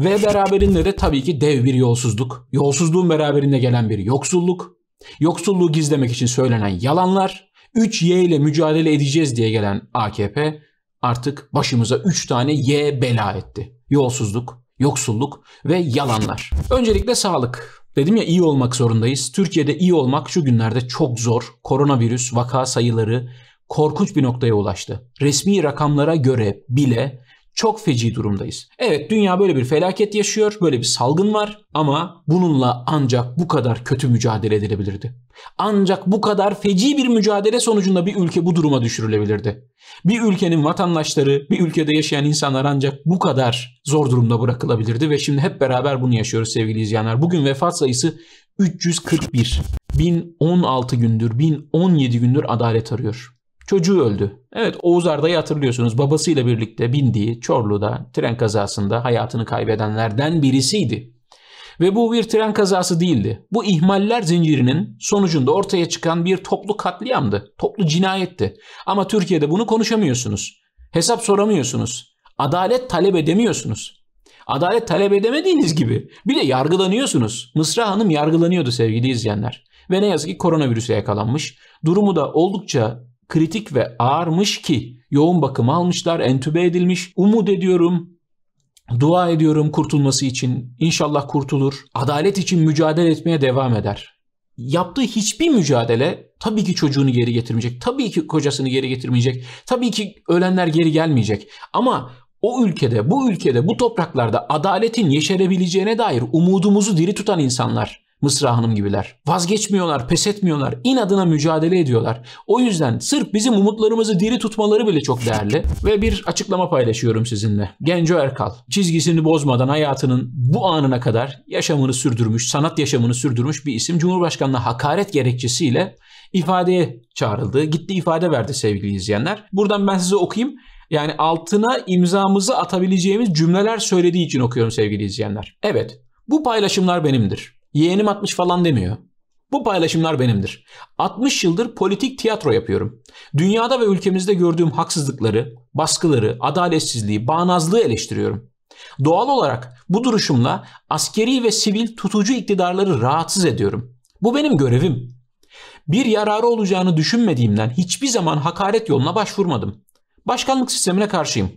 Ve beraberinde de tabii ki dev bir yolsuzluk, yolsuzluğun beraberinde gelen bir yoksulluk, yoksulluğu gizlemek için söylenen yalanlar, 3Y ile mücadele edeceğiz diye gelen AKP artık başımıza 3 tane Y bela etti. Yolsuzluk, yoksulluk ve yalanlar. Öncelikle sağlık. Dedim ya iyi olmak zorundayız. Türkiye'de iyi olmak şu günlerde çok zor. Koronavirüs vaka sayıları korkunç bir noktaya ulaştı. Resmi rakamlara göre bile çok feci durumdayız. Evet dünya böyle bir felaket yaşıyor, böyle bir salgın var ama bununla ancak bu kadar kötü mücadele edilebilirdi. Ancak bu kadar feci bir mücadele sonucunda bir ülke bu duruma düşürülebilirdi. Bir ülkenin vatandaşları, bir ülkede yaşayan insanlar ancak bu kadar zor durumda bırakılabilirdi ve şimdi hep beraber bunu yaşıyoruz sevgili izleyenler. Bugün vefat sayısı 341. 1016 gündür, 1017 gündür adalet arıyor çocuğu öldü. Evet Oğuz Arda'yı hatırlıyorsunuz. Babasıyla birlikte bindiği Çorlu'da tren kazasında hayatını kaybedenlerden birisiydi. Ve bu bir tren kazası değildi. Bu ihmaller zincirinin sonucunda ortaya çıkan bir toplu katliamdı. Toplu cinayetti. Ama Türkiye'de bunu konuşamıyorsunuz. Hesap soramıyorsunuz. Adalet talep edemiyorsunuz. Adalet talep edemediğiniz gibi bir de yargılanıyorsunuz. Mısra Hanım yargılanıyordu sevgili izleyenler. Ve ne yazık ki koronavirüse yakalanmış. Durumu da oldukça kritik ve ağırmış ki yoğun bakım almışlar, entübe edilmiş. Umut ediyorum Dua ediyorum kurtulması için. İnşallah kurtulur. Adalet için mücadele etmeye devam eder. Yaptığı hiçbir mücadele tabii ki çocuğunu geri getirmeyecek. Tabii ki kocasını geri getirmeyecek. Tabii ki ölenler geri gelmeyecek. Ama o ülkede, bu ülkede, bu topraklarda adaletin yeşerebileceğine dair umudumuzu diri tutan insanlar Mısra Hanım gibiler. Vazgeçmiyorlar, pes etmiyorlar, inadına mücadele ediyorlar. O yüzden sırf bizim umutlarımızı diri tutmaları bile çok değerli. Ve bir açıklama paylaşıyorum sizinle. Genco Erkal çizgisini bozmadan hayatının bu anına kadar yaşamını sürdürmüş, sanat yaşamını sürdürmüş bir isim. Cumhurbaşkanlığı hakaret gerekçesiyle ifadeye çağrıldı. Gitti ifade verdi sevgili izleyenler. Buradan ben size okuyayım. Yani altına imzamızı atabileceğimiz cümleler söylediği için okuyorum sevgili izleyenler. Evet, bu paylaşımlar benimdir. Yeğenim 60 falan demiyor. Bu paylaşımlar benimdir. 60 yıldır politik tiyatro yapıyorum. Dünyada ve ülkemizde gördüğüm haksızlıkları, baskıları, adaletsizliği, bağnazlığı eleştiriyorum. Doğal olarak bu duruşumla askeri ve sivil tutucu iktidarları rahatsız ediyorum. Bu benim görevim. Bir yararı olacağını düşünmediğimden hiçbir zaman hakaret yoluna başvurmadım. Başkanlık sistemine karşıyım.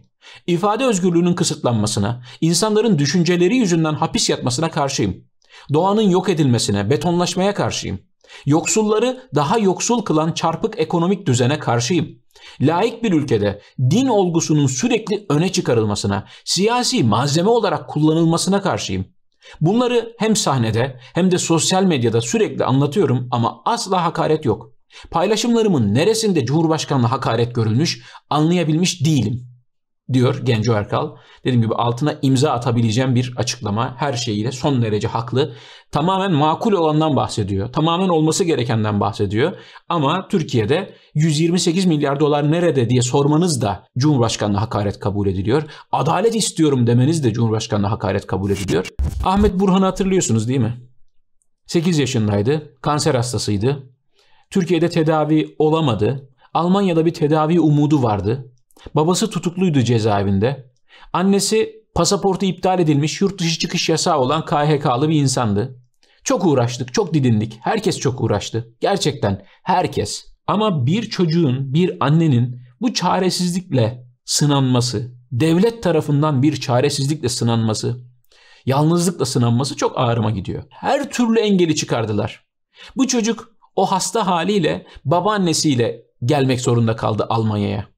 İfade özgürlüğünün kısıtlanmasına, insanların düşünceleri yüzünden hapis yatmasına karşıyım. Doğanın yok edilmesine, betonlaşmaya karşıyım. Yoksulları daha yoksul kılan çarpık ekonomik düzene karşıyım. Laik bir ülkede din olgusunun sürekli öne çıkarılmasına, siyasi malzeme olarak kullanılmasına karşıyım. Bunları hem sahnede hem de sosyal medyada sürekli anlatıyorum ama asla hakaret yok. Paylaşımlarımın neresinde Cumhurbaşkanlığı hakaret görülmüş anlayabilmiş değilim.'' diyor Genco Erkal. Dediğim gibi altına imza atabileceğim bir açıklama. Her şeyiyle son derece haklı. Tamamen makul olandan bahsediyor. Tamamen olması gerekenden bahsediyor. Ama Türkiye'de 128 milyar dolar nerede diye sormanız da Cumhurbaşkanı'na hakaret kabul ediliyor. Adalet istiyorum demeniz de Cumhurbaşkanı'na hakaret kabul ediliyor. Ahmet Burhan'ı hatırlıyorsunuz değil mi? 8 yaşındaydı. Kanser hastasıydı. Türkiye'de tedavi olamadı. Almanya'da bir tedavi umudu vardı. Babası tutukluydu cezaevinde. Annesi pasaportu iptal edilmiş yurt dışı çıkış yasağı olan KHK'lı bir insandı. Çok uğraştık, çok didindik. Herkes çok uğraştı. Gerçekten herkes. Ama bir çocuğun, bir annenin bu çaresizlikle sınanması, devlet tarafından bir çaresizlikle sınanması, yalnızlıkla sınanması çok ağrıma gidiyor. Her türlü engeli çıkardılar. Bu çocuk o hasta haliyle babaannesiyle gelmek zorunda kaldı Almanya'ya.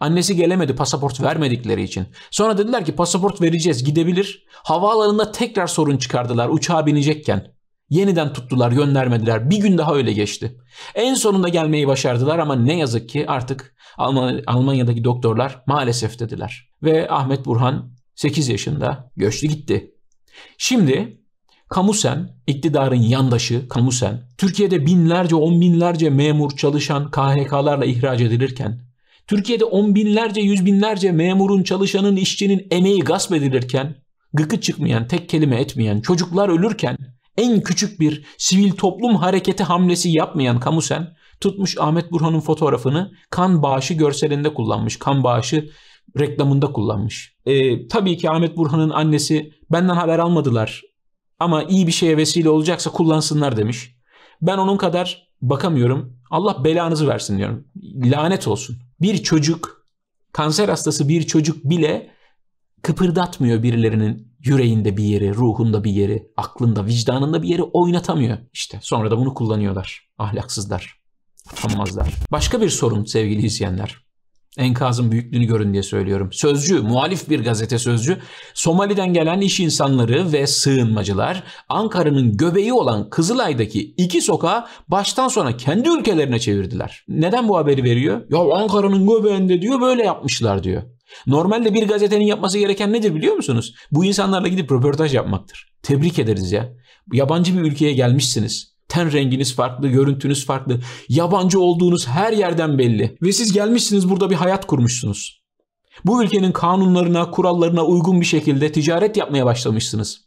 Annesi gelemedi pasaport vermedikleri için. Sonra dediler ki pasaport vereceğiz gidebilir. Havaalanında tekrar sorun çıkardılar uçağa binecekken. Yeniden tuttular göndermediler. Bir gün daha öyle geçti. En sonunda gelmeyi başardılar ama ne yazık ki artık Alman Almanya'daki doktorlar maalesef dediler. Ve Ahmet Burhan 8 yaşında göçtü gitti. Şimdi Kamusen, iktidarın yandaşı Kamusen, Türkiye'de binlerce, on binlerce memur çalışan KHK'larla ihraç edilirken Türkiye'de on binlerce, yüz binlerce memurun, çalışanın, işçinin emeği gasp edilirken, gıkı çıkmayan, tek kelime etmeyen, çocuklar ölürken, en küçük bir sivil toplum hareketi hamlesi yapmayan Kamusen, tutmuş Ahmet Burhan'ın fotoğrafını kan bağışı görselinde kullanmış. Kan bağışı reklamında kullanmış. E, tabii ki Ahmet Burhan'ın annesi benden haber almadılar ama iyi bir şeye vesile olacaksa kullansınlar demiş. Ben onun kadar bakamıyorum. Allah belanızı versin diyorum. Lanet olsun. Bir çocuk, kanser hastası bir çocuk bile kıpırdatmıyor birilerinin yüreğinde bir yeri, ruhunda bir yeri, aklında, vicdanında bir yeri oynatamıyor. İşte sonra da bunu kullanıyorlar. Ahlaksızlar, utanmazlar. Başka bir sorun sevgili izleyenler. Enkazın büyüklüğünü görün diye söylüyorum. Sözcü, muhalif bir gazete sözcü. Somali'den gelen iş insanları ve sığınmacılar Ankara'nın göbeği olan Kızılay'daki iki sokağı baştan sona kendi ülkelerine çevirdiler. Neden bu haberi veriyor? Ya Ankara'nın göbeğinde diyor böyle yapmışlar diyor. Normalde bir gazetenin yapması gereken nedir biliyor musunuz? Bu insanlarla gidip röportaj yapmaktır. Tebrik ederiz ya. Yabancı bir ülkeye gelmişsiniz. Ten renginiz farklı, görüntünüz farklı. Yabancı olduğunuz her yerden belli. Ve siz gelmişsiniz burada bir hayat kurmuşsunuz. Bu ülkenin kanunlarına, kurallarına uygun bir şekilde ticaret yapmaya başlamışsınız.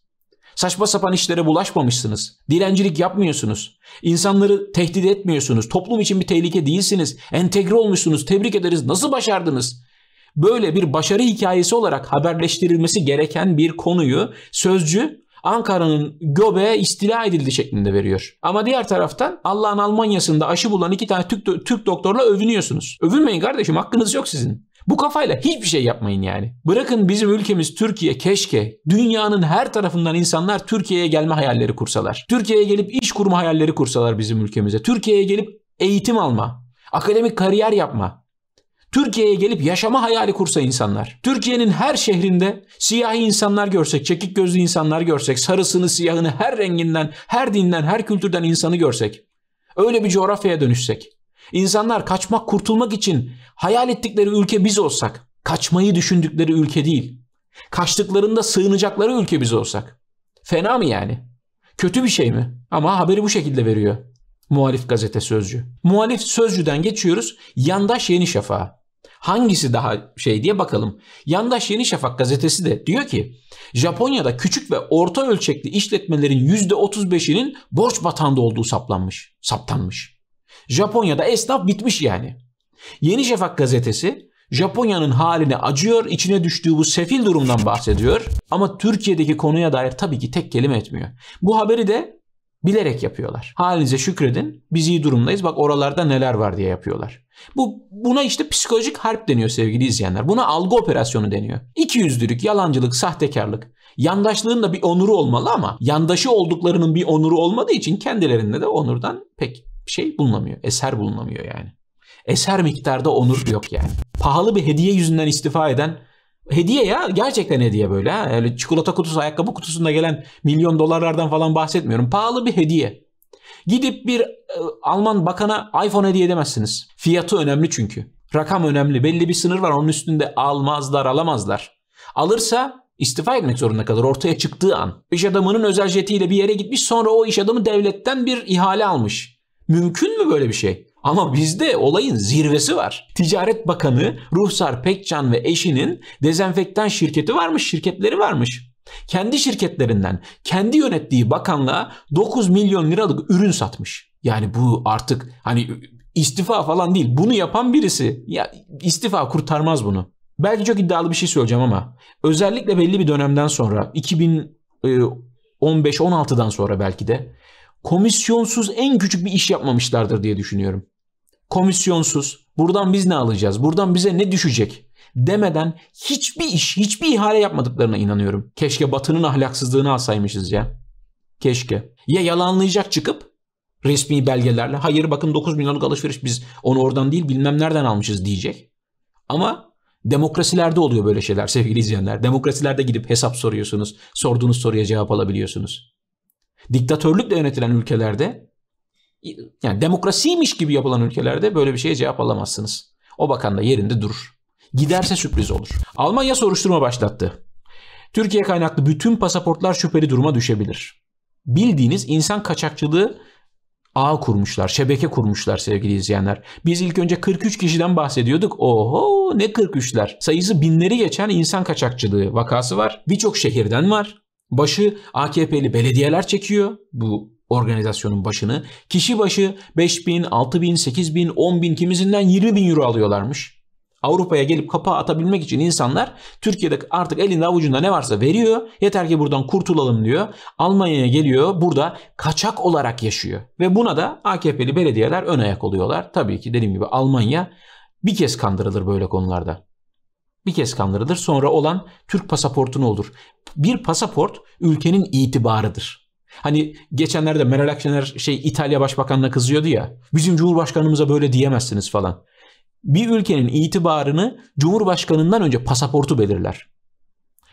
Saçma sapan işlere bulaşmamışsınız. Dilencilik yapmıyorsunuz. İnsanları tehdit etmiyorsunuz. Toplum için bir tehlike değilsiniz. Entegre olmuşsunuz. Tebrik ederiz. Nasıl başardınız? Böyle bir başarı hikayesi olarak haberleştirilmesi gereken bir konuyu sözcü Ankara'nın göbeğe istila edildi şeklinde veriyor. Ama diğer taraftan Allah'ın Almanya'sında aşı bulan iki tane Türk, Türk doktorla övünüyorsunuz. Övünmeyin kardeşim hakkınız yok sizin. Bu kafayla hiçbir şey yapmayın yani. Bırakın bizim ülkemiz Türkiye keşke dünyanın her tarafından insanlar Türkiye'ye gelme hayalleri kursalar. Türkiye'ye gelip iş kurma hayalleri kursalar bizim ülkemize. Türkiye'ye gelip eğitim alma, akademik kariyer yapma, Türkiye'ye gelip yaşama hayali kursa insanlar. Türkiye'nin her şehrinde siyahi insanlar görsek, çekik gözlü insanlar görsek, sarısını, siyahını, her renginden, her dinden, her kültürden insanı görsek. Öyle bir coğrafyaya dönüşsek. İnsanlar kaçmak, kurtulmak için hayal ettikleri ülke biz olsak. Kaçmayı düşündükleri ülke değil. Kaçtıklarında sığınacakları ülke biz olsak. Fena mı yani? Kötü bir şey mi? Ama haberi bu şekilde veriyor. Muhalif gazete sözcü. Muhalif sözcüden geçiyoruz yandaş Yeni Şafak'a. Hangisi daha şey diye bakalım. Yandaş Yeni Şafak gazetesi de diyor ki Japonya'da küçük ve orta ölçekli işletmelerin %35'inin borç batağında olduğu saplanmış, saptanmış. Japonya'da esnaf bitmiş yani. Yeni Şafak gazetesi Japonya'nın haline acıyor, içine düştüğü bu sefil durumdan bahsediyor ama Türkiye'deki konuya dair tabii ki tek kelime etmiyor. Bu haberi de Bilerek yapıyorlar. Halinize şükredin. Biz iyi durumdayız. Bak oralarda neler var diye yapıyorlar. Bu buna işte psikolojik harp deniyor sevgili izleyenler. Buna algı operasyonu deniyor. İkiyüzlülük, yalancılık, sahtekarlık. Yandaşlığın da bir onuru olmalı ama yandaşı olduklarının bir onuru olmadığı için kendilerinde de onurdan pek şey bulunamıyor. Eser bulunamıyor yani. Eser miktarda onur yok yani. Pahalı bir hediye yüzünden istifa eden hediye ya. Gerçekten hediye böyle. Ha. Öyle çikolata kutusu, ayakkabı kutusunda gelen milyon dolarlardan falan bahsetmiyorum. Pahalı bir hediye. Gidip bir e, Alman bakana iPhone hediye edemezsiniz. Fiyatı önemli çünkü. Rakam önemli. Belli bir sınır var. Onun üstünde almazlar, alamazlar. Alırsa istifa etmek zorunda kalır ortaya çıktığı an. İş adamının özel jetiyle bir yere gitmiş sonra o iş adamı devletten bir ihale almış. Mümkün mü böyle bir şey? Ama bizde olayın zirvesi var. Ticaret Bakanı Ruhsar Pekcan ve eşinin dezenfektan şirketi varmış, şirketleri varmış. Kendi şirketlerinden, kendi yönettiği bakanlığa 9 milyon liralık ürün satmış. Yani bu artık hani istifa falan değil. Bunu yapan birisi ya istifa kurtarmaz bunu. Belki çok iddialı bir şey söyleyeceğim ama özellikle belli bir dönemden sonra 2015-16'dan e, sonra belki de komisyonsuz en küçük bir iş yapmamışlardır diye düşünüyorum komisyonsuz. Buradan biz ne alacağız? Buradan bize ne düşecek? demeden hiçbir iş, hiçbir ihale yapmadıklarına inanıyorum. Keşke Batı'nın ahlaksızlığını alsaymışız ya. Keşke. Ya yalanlayacak çıkıp resmi belgelerle hayır bakın 9 milyonluk alışveriş biz onu oradan değil bilmem nereden almışız diyecek. Ama demokrasilerde oluyor böyle şeyler sevgili izleyenler. Demokrasilerde gidip hesap soruyorsunuz. Sorduğunuz soruya cevap alabiliyorsunuz. Diktatörlükle yönetilen ülkelerde yani demokrasiymiş gibi yapılan ülkelerde böyle bir şeye cevap alamazsınız. O bakan da yerinde durur. Giderse sürpriz olur. Almanya soruşturma başlattı. Türkiye kaynaklı bütün pasaportlar şüpheli duruma düşebilir. Bildiğiniz insan kaçakçılığı ağ kurmuşlar, şebeke kurmuşlar sevgili izleyenler. Biz ilk önce 43 kişiden bahsediyorduk. Oho ne 43'ler. Sayısı binleri geçen insan kaçakçılığı vakası var. Birçok şehirden var. Başı AKP'li belediyeler çekiyor. Bu organizasyonun başını. Kişi başı 5 bin, 6 bin, 8 bin, 10 bin kimisinden 20 bin euro alıyorlarmış. Avrupa'ya gelip kapağı atabilmek için insanlar Türkiye'de artık elinde avucunda ne varsa veriyor. Yeter ki buradan kurtulalım diyor. Almanya'ya geliyor burada kaçak olarak yaşıyor. Ve buna da AKP'li belediyeler ön ayak oluyorlar. Tabii ki dediğim gibi Almanya bir kez kandırılır böyle konularda bir kez kandırılır. Sonra olan Türk pasaportunu olur. Bir pasaport ülkenin itibarıdır. Hani geçenlerde Meral Akşener şey İtalya Başbakanına kızıyordu ya. Bizim Cumhurbaşkanımıza böyle diyemezsiniz falan. Bir ülkenin itibarını Cumhurbaşkanından önce pasaportu belirler.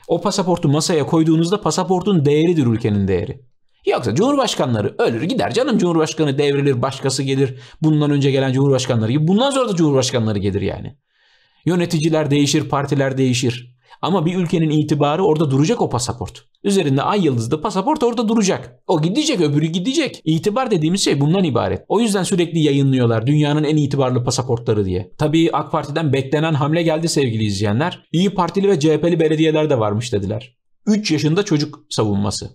O pasaportu masaya koyduğunuzda pasaportun değeridir ülkenin değeri. Yoksa cumhurbaşkanları ölür gider canım cumhurbaşkanı devrilir başkası gelir bundan önce gelen cumhurbaşkanları gibi bundan sonra da cumhurbaşkanları gelir yani. Yöneticiler değişir partiler değişir. Ama bir ülkenin itibarı orada duracak o pasaport. Üzerinde ay yıldızlı pasaport orada duracak. O gidecek, öbürü gidecek. İtibar dediğimiz şey bundan ibaret. O yüzden sürekli yayınlıyorlar dünyanın en itibarlı pasaportları diye. Tabii AK Parti'den beklenen hamle geldi sevgili izleyenler. İyi Partili ve CHP'li belediyeler de varmış dediler. 3 yaşında çocuk savunması.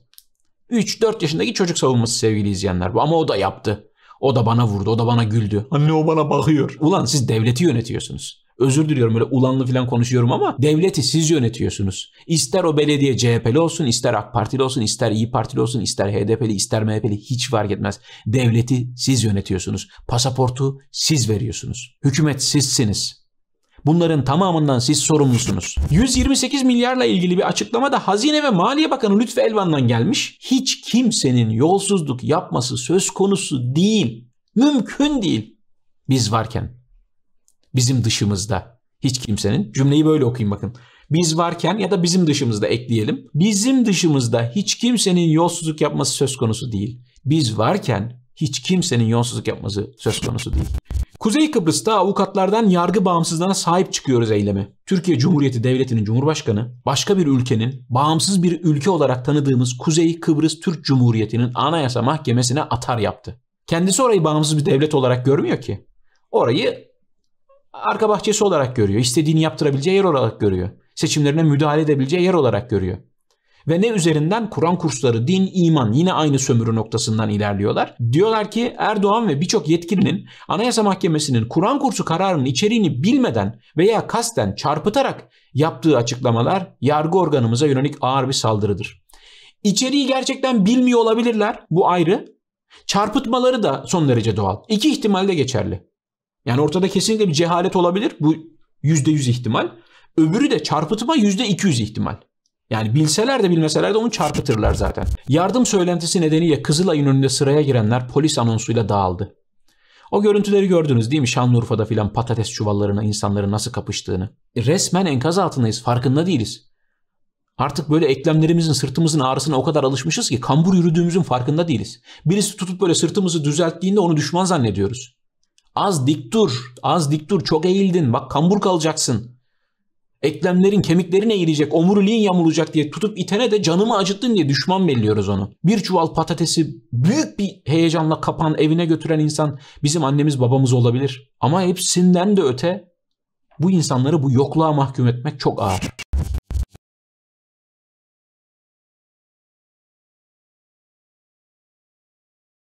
3-4 yaşındaki çocuk savunması sevgili izleyenler bu ama o da yaptı. O da bana vurdu, o da bana güldü. Anne o bana bakıyor. Ulan siz devleti yönetiyorsunuz. Özür diliyorum öyle ulanlı falan konuşuyorum ama devleti siz yönetiyorsunuz. İster o belediye CHP'li olsun, ister AK Partili olsun, ister İyi Partili olsun, ister HDP'li, ister MHP'li hiç fark etmez. Devleti siz yönetiyorsunuz. Pasaportu siz veriyorsunuz. Hükümet sizsiniz. Bunların tamamından siz sorumlusunuz. 128 milyarla ilgili bir açıklama da Hazine ve Maliye Bakanı Lütfü Elvan'dan gelmiş. Hiç kimsenin yolsuzluk yapması söz konusu değil. Mümkün değil. Biz varken. Bizim dışımızda. Hiç kimsenin. Cümleyi böyle okuyayım bakın. Biz varken ya da bizim dışımızda ekleyelim. Bizim dışımızda hiç kimsenin yolsuzluk yapması söz konusu değil. Biz varken hiç kimsenin yolsuzluk yapması söz konusu değil. Kuzey Kıbrıs'ta avukatlardan yargı bağımsızlığına sahip çıkıyoruz eylemi. Türkiye Cumhuriyeti Devleti'nin Cumhurbaşkanı, başka bir ülkenin bağımsız bir ülke olarak tanıdığımız Kuzey Kıbrıs Türk Cumhuriyeti'nin Anayasa Mahkemesi'ne atar yaptı. Kendisi orayı bağımsız bir devlet olarak görmüyor ki. Orayı arka bahçesi olarak görüyor. İstediğini yaptırabileceği yer olarak görüyor. Seçimlerine müdahale edebileceği yer olarak görüyor. Ve ne üzerinden? Kur'an kursları, din, iman yine aynı sömürü noktasından ilerliyorlar. Diyorlar ki Erdoğan ve birçok yetkilinin Anayasa Mahkemesi'nin Kur'an kursu kararının içeriğini bilmeden veya kasten çarpıtarak yaptığı açıklamalar yargı organımıza yönelik ağır bir saldırıdır. İçeriği gerçekten bilmiyor olabilirler bu ayrı. Çarpıtmaları da son derece doğal. İki ihtimalde geçerli. Yani ortada kesinlikle bir cehalet olabilir. Bu %100 ihtimal. Öbürü de çarpıtma %200 ihtimal. Yani bilseler de bilmeseler de onu çarpıtırlar zaten. Yardım söylentisi nedeniyle Kızılay'ın önünde sıraya girenler polis anonsuyla dağıldı. O görüntüleri gördünüz değil mi? Şanlıurfa'da filan patates çuvallarına insanların nasıl kapıştığını. E, resmen enkaz altındayız. Farkında değiliz. Artık böyle eklemlerimizin sırtımızın ağrısına o kadar alışmışız ki kambur yürüdüğümüzün farkında değiliz. Birisi tutup böyle sırtımızı düzelttiğinde onu düşman zannediyoruz. Az dik dur. Az dik dur. Çok eğildin. Bak kambur kalacaksın. Eklemlerin, kemiklerin eğilecek, omuriliğin yamulacak diye tutup itene de canımı acıttın diye düşman belliyoruz onu. Bir çuval patatesi büyük bir heyecanla kapan evine götüren insan bizim annemiz babamız olabilir. Ama hepsinden de öte bu insanları bu yokluğa mahkum etmek çok ağır.